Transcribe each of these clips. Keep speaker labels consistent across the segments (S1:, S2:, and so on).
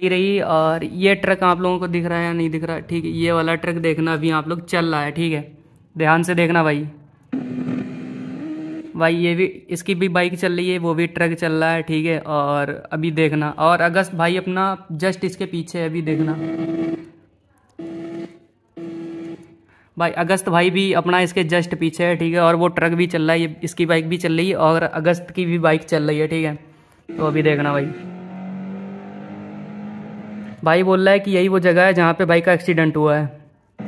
S1: खड़ी रही और ये ट्रक आप लोगों को दिख रहा है या नहीं दिख रहा ठीक है ये वाला ट्रक देखना अभी आप लोग चल रहा है ठीक है ध्यान से देखना भाई भाई ये भी इसकी भी बाइक चल रही है वो भी ट्रक चल रहा है ठीक है और अभी देखना और अगस्त भाई अपना जस्ट इसके पीछे अभी देखना भाई अगस्त भाई भी अपना इसके जस्ट पीछे है ठीक है और वो ट्रक भी चल रहा है इसकी बाइक भी चल रही है और अगस्त की भी बाइक चल रही है ठीक है तो अभी देखना भाई भाई बोल रहा है कि यही वो जगह है जहाँ पे भाई का एक्सीडेंट हुआ है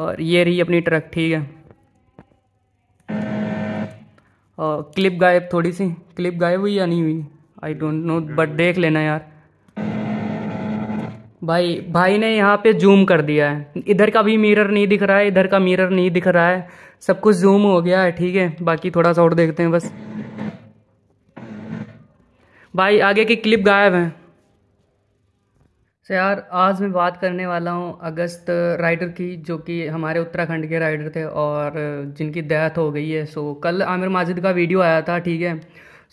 S1: और ये रही अपनी ट्रक ठीक है और क्लिप गायब थोड़ी सी क्लिप गायब हुई या नहीं हुई आई डोंट नो बट देख लेना यार भाई भाई ने यहाँ पे जूम कर दिया है इधर का भी मिरर नहीं दिख रहा है इधर का मिरर नहीं दिख रहा है सब कुछ जूम हो गया है ठीक है बाकी थोड़ा सा और देखते हैं बस भाई आगे की क्लिप गायब है तो यार आज मैं बात करने वाला हूँ अगस्त राइडर की जो कि हमारे उत्तराखंड के राइडर थे और जिनकी डेथ हो गई है सो कल आमिर माजिद का वीडियो आया था ठीक है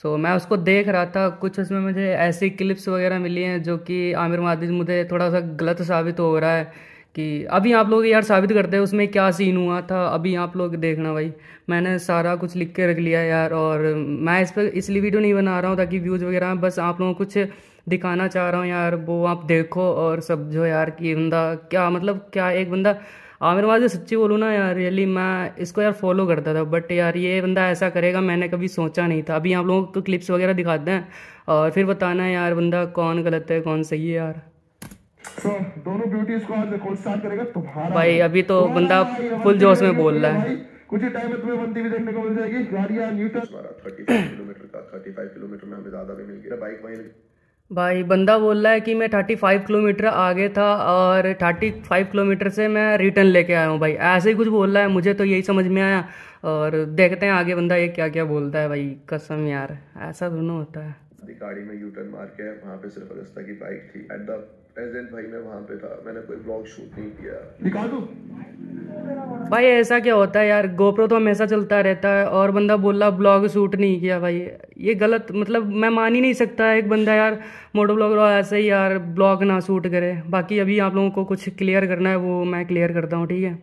S1: सो मैं उसको देख रहा था कुछ उसमें मुझे ऐसी क्लिप्स वगैरह मिली हैं जो कि आमिर माजिद मुझे थोड़ा सा गलत साबित हो रहा है कि अभी आप लोग यार साबित करते हैं उसमें क्या सीन हुआ था अभी आप लोग देखना भाई मैंने सारा कुछ लिख के रख लिया यार और मैं इस पर इसलिए वीडियो नहीं बना रहा हूँ ताकि व्यूज़ वगैरह बस आप लोगों को कुछ दिखाना चाह रहा हूँ यार वो आप देखो और सब जो यार कि बंदा क्या मतलब क्या एक बंदा आमिर वाज सच्ची बोलूँ ना यार रियली मैं इसको यार फॉलो करता था बट यार ये बंदा ऐसा करेगा मैंने कभी सोचा नहीं था अभी आप लोगों को क्लिप्स वगैरह दिखाते हैं और फिर बताना है यार बंदा कौन गलत है कौन सही है यार तो दोनों ब्यूटी स्क्वाड रिकॉर्ड स्टार्ट करेगा तुम्हारा भाई अभी तो बंदा फुल जोश में बोल रहा है कुछ ही टाइम में तुम्हें बंदी भी देखने को मिल जाएगी गाड़िया न्यूटन थर्टी फाइव किलोमीटर का थर्टी फाइव किलोमीटर में हमें ज़्यादा भी मिल गया बाइक वहीं भाई बंदा बोल रहा है कि मैं थर्टी फाइव किलोमीटर आगे था और थर्टी फाइव किलोमीटर से मैं रिटर्न लेके आया हूँ भाई ऐसे ही कुछ बोल रहा है मुझे तो यही समझ में आया और देखते हैं आगे बंदा ये क्या क्या बोलता है भाई कसम यार ऐसा दोनों होता है गाड़ी में यू टर्न मार के वहाँ पे सिर्फ अगस्ता की बाइक थी एट द प्रेजेंट भाई मैं वहाँ पे था मैंने कोई ब्लॉग शूट नहीं किया निकाल दो भाई ऐसा क्या होता है यार गोप्रो तो हमेशा चलता रहता है और बंदा बोल रहा ब्लॉग शूट नहीं किया भाई ये गलत मतलब मैं मान ही नहीं सकता एक बंदा यार मोटो ब्लॉगर ऐसे ही यार ब्लॉग ना शूट करे बाकी अभी आप लोगों को कुछ क्लियर करना है वो मैं क्लियर करता हूँ ठीक है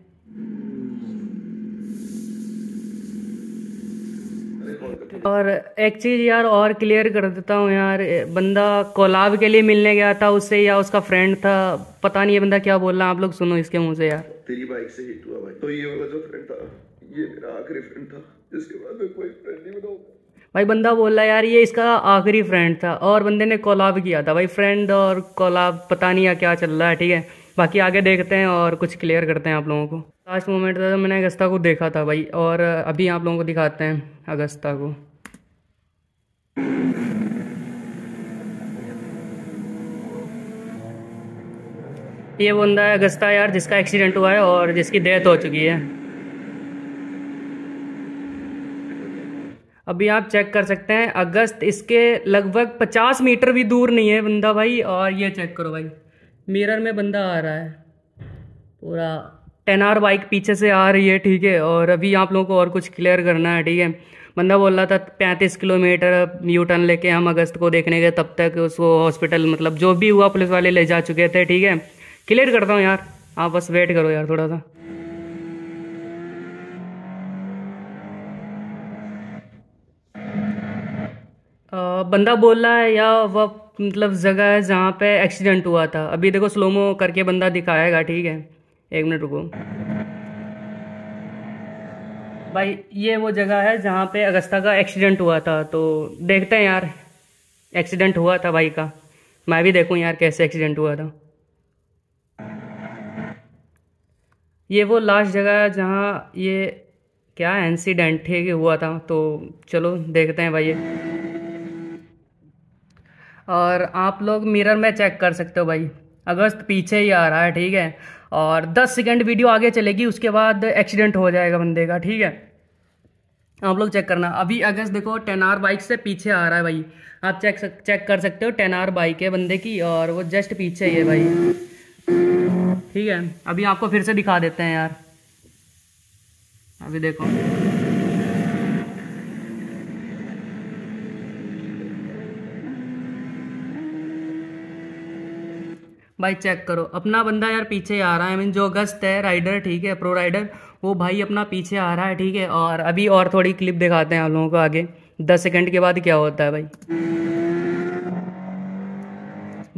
S1: और एक चीज़ यार और क्लियर कर देता हूँ यार बंदा कोलाब के लिए मिलने गया था उससे या उसका फ्रेंड था पता नहीं ये बंदा क्या बोल रहा आप लोग सुनो इसके मुंह से यार तेरी बाइक से हिट हुआ भाई तो ये जो फ्रेंड था ये मेरा आखिरी फ्रेंड था इसके बाद मैं कोई फ्रेंड नहीं बनाऊंगा भाई बंदा बोल रहा यार ये इसका आखिरी फ्रेंड था और बंदे ने कोलाब किया था भाई फ्रेंड और कोलाब पता नहीं क्या चल रहा है ठीक है बाकी आगे देखते हैं और कुछ क्लियर करते हैं आप लोगों को लास्ट मोमेंट था तो मैंने अगस्ता को देखा था भाई और अभी आप लोगों को दिखाते हैं अगस्ता को ये बंदा है अगस्ता यार जिसका एक्सीडेंट हुआ है और जिसकी डेथ हो चुकी है अभी आप चेक कर सकते हैं अगस्त इसके लगभग 50 मीटर भी दूर नहीं है बंदा भाई और ये चेक करो भाई मिरर में बंदा आ रहा है पूरा टेन आर बाइक पीछे से आ रही है ठीक है और अभी आप लोगों को और कुछ क्लियर करना है ठीक है बंदा बोल रहा था पैंतीस किलोमीटर यूटर्न लेके हम अगस्त को देखने गए तब तक उसको हॉस्पिटल मतलब जो भी हुआ पुलिस वाले ले जा चुके थे ठीक है क्लियर करता हूँ यार आप बस वेट करो यार थोड़ा सा बंदा बोल रहा है या वह मतलब जगह है जहाँ पे एक्सीडेंट हुआ था अभी देखो स्लोमो करके बंदा दिखाएगा ठीक है एक मिनट रुको भाई ये वो जगह है जहाँ पे अगस्ता का एक्सीडेंट हुआ था तो देखते हैं यार एक्सीडेंट हुआ था भाई का मैं भी देखूँ यार कैसे एक्सीडेंट हुआ था ये वो लास्ट जगह है जहाँ ये क्या इंसिडेंट ठीक हुआ था तो चलो देखते हैं भाई और आप लोग मिरर में चेक कर सकते हो भाई अगस्त पीछे ही आ रहा है ठीक है और 10 सेकंड वीडियो आगे चलेगी उसके बाद एक्सीडेंट हो जाएगा बंदे का ठीक है आप लोग चेक करना अभी अगस्त देखो टेन आर बाइक से पीछे आ रहा है भाई आप चेक सक, चेक कर सकते हो टेन आर बाइक है बंदे की और वो जस्ट पीछे ही है भाई ठीक है अभी आपको फिर से दिखा देते हैं यार अभी देखो भाई चेक करो अपना बंदा यार पीछे आ रहा है मीन जो अगस्त है राइडर ठीक है प्रो राइडर वो भाई अपना पीछे आ रहा है ठीक है और अभी और थोड़ी क्लिप दिखाते हैं आप लोगों को आगे दस सेकेंड के बाद क्या होता है भाई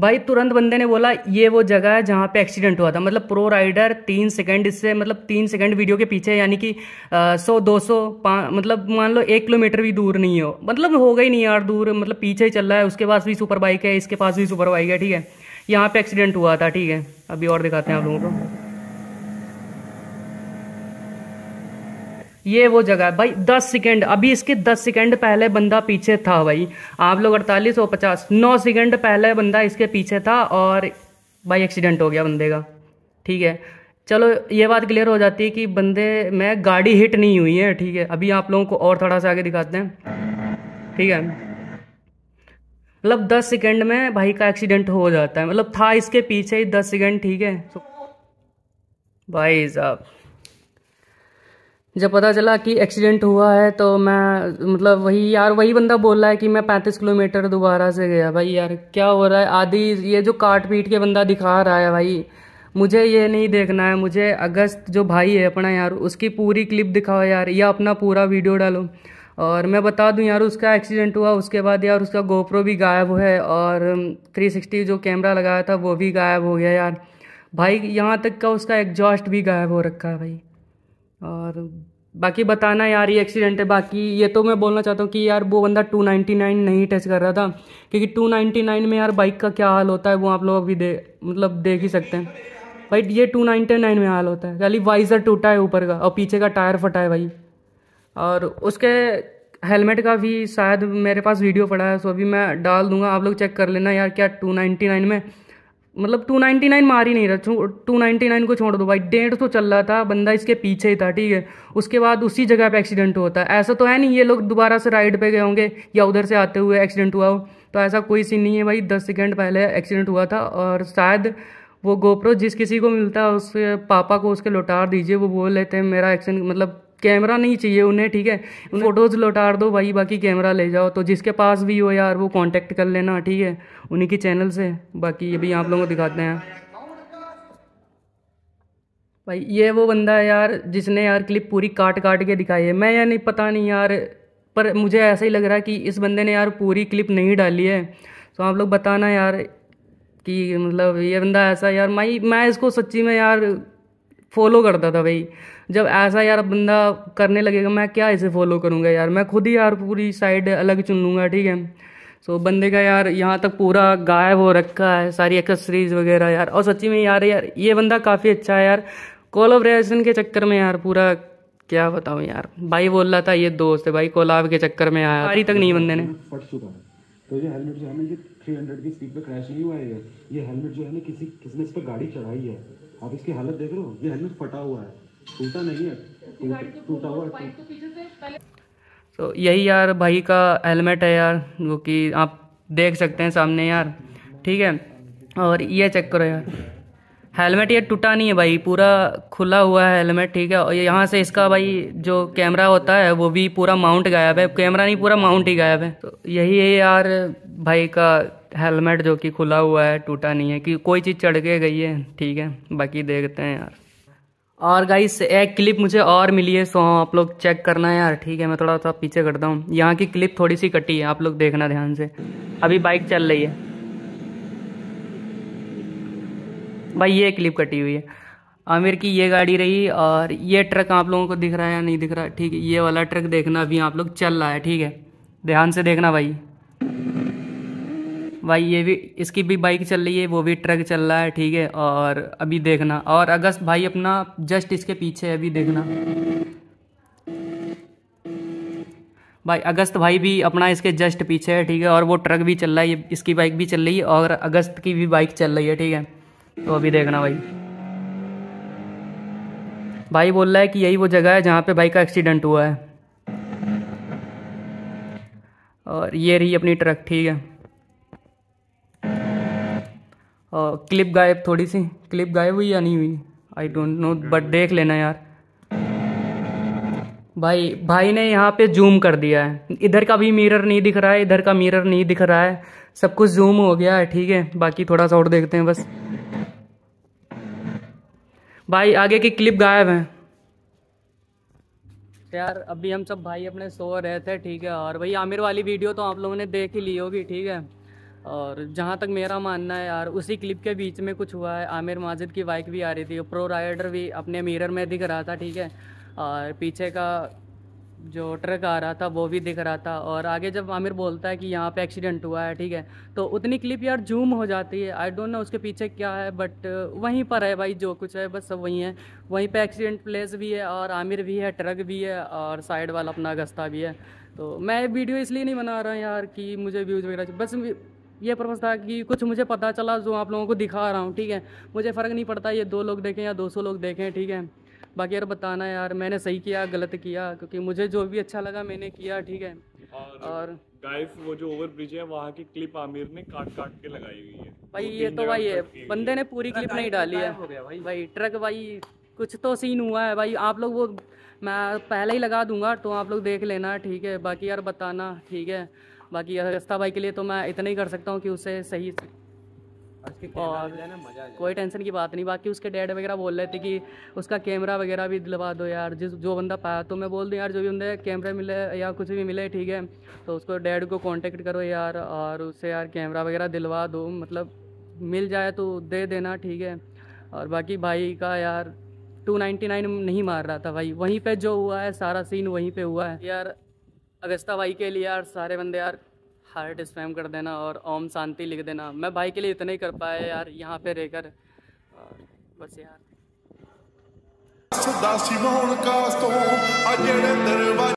S1: भाई तुरंत बंदे ने बोला ये वो जगह है जहाँ पे एक्सीडेंट हुआ था मतलब प्रो राइडर तीन सेकंड इससे मतलब तीन सेकंड वीडियो के पीछे यानी कि सौ दो सौ मतलब मान लो एक किलोमीटर भी दूर नहीं हो मतलब होगा ही नहीं यार दूर मतलब पीछे ही चल रहा है उसके पास भी सुपर बाइक है इसके पास भी सुपर बाइक है ठीक है यहाँ पे एक्सीडेंट हुआ था ठीक है अभी और दिखाते हैं आप लोगों को ये वो जगह है भाई 10 सेकंड अभी इसके 10 सेकंड पहले बंदा पीछे था भाई आप लोग अड़तालीस और पचास नौ सेकंड पहले बंदा इसके पीछे था और भाई एक्सीडेंट हो गया बंदे का ठीक है चलो ये बात क्लियर हो जाती है कि बंदे में गाड़ी हिट नहीं हुई है ठीक है अभी आप लोगों को और थोड़ा सा आगे दिखाते हैं ठीक है मतलब दस सेकेंड में भाई का एक्सीडेंट हो जाता है मतलब था इसके पीछे ही दस सेकेंड ठीक है तो भाई साहब जब पता चला कि एक्सीडेंट हुआ है तो मैं मतलब वही यार वही बंदा बोल रहा है कि मैं पैंतीस किलोमीटर दोबारा से गया भाई यार क्या हो रहा है आधी ये जो काट पीट के बंदा दिखा रहा है भाई मुझे ये नहीं देखना है मुझे अगस्त जो भाई है अपना यार उसकी पूरी क्लिप दिखाओ यार या अपना पूरा वीडियो डालो और मैं बता दूं यार उसका एक्सीडेंट हुआ उसके बाद यार उसका गोप्रो भी गायब है और 360 जो कैमरा लगाया था वो भी गायब हो गया यार भाई यहाँ तक का उसका एग्जॉस्ट भी गायब हो रखा है भाई और बाकी बताना यार ये एक्सीडेंट है बाकी ये तो मैं बोलना चाहता हूँ कि यार वो बंदा 299 नहीं टच कर रहा था क्योंकि 299 में यार बाइक का क्या हाल होता है वो आप लोग अभी दे मतलब देख ही सकते हैं भाई ये 299 में हाल होता है खाली वाइजर टूटा है ऊपर का और पीछे का टायर फटा है भाई और उसके हेलमेट का भी शायद मेरे पास वीडियो पड़ा है सो अभी मैं डाल दूंगा आप लोग चेक कर लेना यार क्या टू नाइन्टी नाइन में मतलब टू नाइन्टी नाइन मार ही नहीं रहा टू नाइन्टी नाइन को छोड़ दो भाई डेढ़ सौ चल रहा था बंदा इसके पीछे ही था ठीक है उसके बाद उसी जगह पे एक्सीडेंट होता है ऐसा तो है नहीं ये लोग दोबारा से राइड पे गए होंगे या उधर से आते हुए एक्सीडेंट हुआ हो तो ऐसा कोई सीन नहीं है भाई दस सेकेंड पहले एक्सीडेंट हुआ था और शायद वो गोप्रो जिस किसी को मिलता है उसके पापा को उसके लौटार दीजिए वो बोल लेते हैं मेरा एक्सीडेंट मतलब कैमरा नहीं चाहिए उन्हें ठीक है फ़ोटोज़ लौटार दो भाई बाकी कैमरा ले जाओ तो जिसके पास भी हो यार वो कांटेक्ट कर लेना ठीक है उन्हीं के चैनल से बाकी ये भी आप लोगों को दिखाते हैं भाई ये वो बंदा है यार जिसने यार क्लिप पूरी काट काट के दिखाई है मैं यार नहीं पता नहीं यार पर मुझे ऐसा ही लग रहा है कि इस बंदे ने यार पूरी क्लिप नहीं डाली है तो आप लोग बताना यार कि मतलब ये बंदा ऐसा यार माई मैं इसको सच्ची में यार फॉलो करता था भाई जब ऐसा यार बंदा करने लगेगा मैं क्या इसे फॉलो करूँगा यार मैं खुद ही यार पूरी साइड अलग चुन लूँगा ठीक है सो so, बंदे का यार यहाँ तक पूरा गायब हो रखा है सारी एक्सेसरीज वगैरह यार और सच्ची में यार यार ये बंदा काफ़ी अच्छा है यार कोलोब्रेशन के चक्कर में यार पूरा क्या बताऊँ यार भाई बोल रहा था ये दोस्त है भाई कोलाब के चक्कर में आया अभी तक नहीं बंदे ने तो ये हेलमेट जो है ना ये 300 की स्पीड पे क्रैश नहीं हुआ है ये हेलमेट जो है ना किसी किसने इस पर गाड़ी चढ़ाई है आप इसकी हालत देख रहे हो ये हेलमेट फटा हुआ है टूटा नहीं है तो टूटा हुआ है तो यही यार भाई का हेलमेट है यार जो कि आप देख सकते हैं सामने यार ठीक है और ये चेक करो यार हेलमेट ये टूटा नहीं है भाई पूरा खुला हुआ है हेलमेट ठीक है और यहाँ से इसका भाई जो कैमरा होता है वो भी पूरा माउंट गायब है कैमरा नहीं पूरा माउंट ही गायब है तो यही है यार भाई का हेलमेट जो कि खुला हुआ है टूटा नहीं है कि कोई चीज़ चढ़ के गई है ठीक है बाकी देखते हैं यार और गाइस एक क्लिप मुझे और मिली है सो आप लोग चेक करना है यार ठीक है मैं थोड़ा सा पीछे करता हूँ यहाँ की क्लिप थोड़ी सी कटी है आप लोग देखना ध्यान से अभी बाइक चल रही है भाई ये क्लिप कटी हुई है आमिर की ये गाड़ी रही और ये ट्रक आप लोगों को दिख रहा है या नहीं दिख रहा ठीक है ये वाला ट्रक देखना अभी आप लोग चल रहा है ठीक है ध्यान से देखना भाई भाई ये भी इसकी भी बाइक चल रही है वो भी ट्रक चल रहा है ठीक है और अभी देखना और अगस्त भाई अपना जस्ट इसके पीछे अभी देखना भाई अगस्त भाई भी अपना इसके जस्ट पीछे है ठीक है और वो ट्रक भी चल रहा है इसकी बाइक भी चल रही है और अगस्त की भी बाइक चल रही है ठीक है तो अभी देखना भाई भाई बोल रहा है कि यही वो जगह है जहाँ पे भाई का एक्सीडेंट हुआ है और ये रही अपनी ट्रक ठीक है और क्लिप गायब थोड़ी सी क्लिप गायब हुई या नहीं हुई आई डोंट नो बट देख लेना यार भाई भाई ने यहाँ पे जूम कर दिया है इधर का भी मिरर नहीं दिख रहा है इधर का मिरर नहीं दिख रहा है सब कुछ जूम हो गया है ठीक है बाकी थोड़ा सा और देखते हैं बस भाई आगे की क्लिप गायब है यार अभी हम सब भाई अपने सो रहे थे ठीक है और भाई आमिर वाली वीडियो तो आप लोगों ने देख ही ली होगी ठीक है और जहाँ तक मेरा मानना है यार उसी क्लिप के बीच में कुछ हुआ है आमिर माजिद की बाइक भी आ रही थी प्रो राइडर भी अपने मिरर में दिख रहा था ठीक है और पीछे का जो ट्रक आ रहा था वो भी दिख रहा था और आगे जब आमिर बोलता है कि यहाँ पे एक्सीडेंट हुआ है ठीक है तो उतनी क्लिप यार जूम हो जाती है आई डोंट नो उसके पीछे क्या है बट वहीं पर है भाई जो कुछ है बस सब वहीं है वहीं पे एक्सीडेंट प्लेस भी है और आमिर भी है ट्रक भी है और साइड वाला अपना गस्ता भी है तो मैं वीडियो इसलिए नहीं बना रहा यार कि मुझे व्यूज़ वगैरह बस ये पर्पज़ था कि कुछ मुझे पता चला जो आप लोगों को दिखा रहा हूँ ठीक है मुझे फ़र्क नहीं पड़ता ये दो लोग देखें या दो सौ लोग देखें ठीक है बाकी यार बताना यार मैंने सही किया गलत किया क्योंकि मुझे जो भी अच्छा लगा मैंने किया ठीक है और, और गाइस वो जो ओवर ब्रिज है वहाँ की क्लिप आमिर ने काट काट के लगाई हुई है भाई ये तो भाई है बंदे ने पूरी क्लिप नहीं डाली है भाई ट्रक भाई कुछ तो सीन हुआ है भाई आप लोग वो मैं पहले ही लगा दूंगा तो आप लोग देख लेना ठीक है बाकी यार बताना ठीक है बाकी अगस्ता भाई के लिए तो मैं इतना ही कर सकता हूँ कि उसे सही और कोई टेंशन की बात नहीं बाकी उसके डैड वगैरह बोल रहे थे कि उसका कैमरा वगैरह भी दिलवा दो यार जिस जो बंदा पाया तो मैं बोल दूँ यार जो भी बंदे कैमरा मिले या कुछ भी मिले ठीक है तो उसको डैड को कॉन्टेक्ट करो यार और उससे यार कैमरा वगैरह दिलवा दो मतलब मिल जाए तो दे देना ठीक है और बाकी भाई का यार 299 नहीं मार रहा था भाई वहीं पे जो हुआ है सारा सीन वहीं पे हुआ है यार अगस्ता भाई के लिए यार सारे बंदे यार हार्ट स्पैम कर देना और ओम शांति लिख देना मैं भाई के लिए इतना ही कर पाया यार यहाँ पे रहकर और बस यार